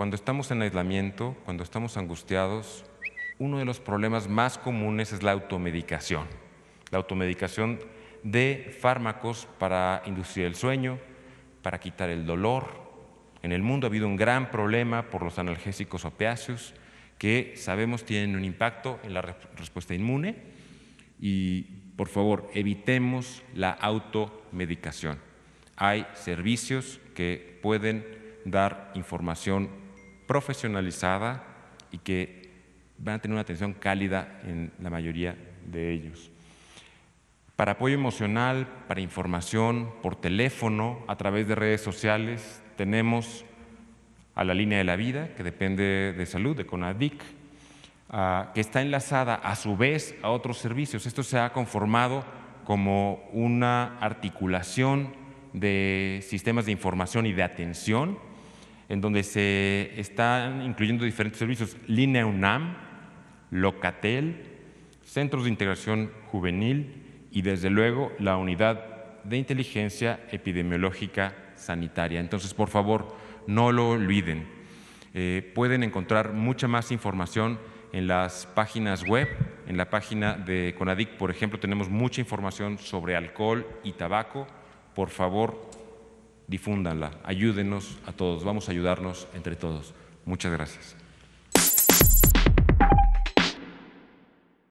Cuando estamos en aislamiento, cuando estamos angustiados, uno de los problemas más comunes es la automedicación. La automedicación de fármacos para inducir el sueño, para quitar el dolor. En el mundo ha habido un gran problema por los analgésicos opiáceos que sabemos tienen un impacto en la respuesta inmune y por favor evitemos la automedicación. Hay servicios que pueden dar información profesionalizada y que van a tener una atención cálida en la mayoría de ellos. Para apoyo emocional, para información, por teléfono, a través de redes sociales, tenemos a la línea de la vida, que depende de salud, de CONADIC, ah, que está enlazada a su vez a otros servicios. Esto se ha conformado como una articulación de sistemas de información y de atención en donde se están incluyendo diferentes servicios, Línea UNAM, Locatel, Centros de Integración Juvenil y desde luego la Unidad de Inteligencia Epidemiológica Sanitaria. Entonces, por favor, no lo olviden. Eh, pueden encontrar mucha más información en las páginas web. En la página de CONADIC, por ejemplo, tenemos mucha información sobre alcohol y tabaco. Por favor, difúndanla, ayúdenos a todos, vamos a ayudarnos entre todos. Muchas gracias.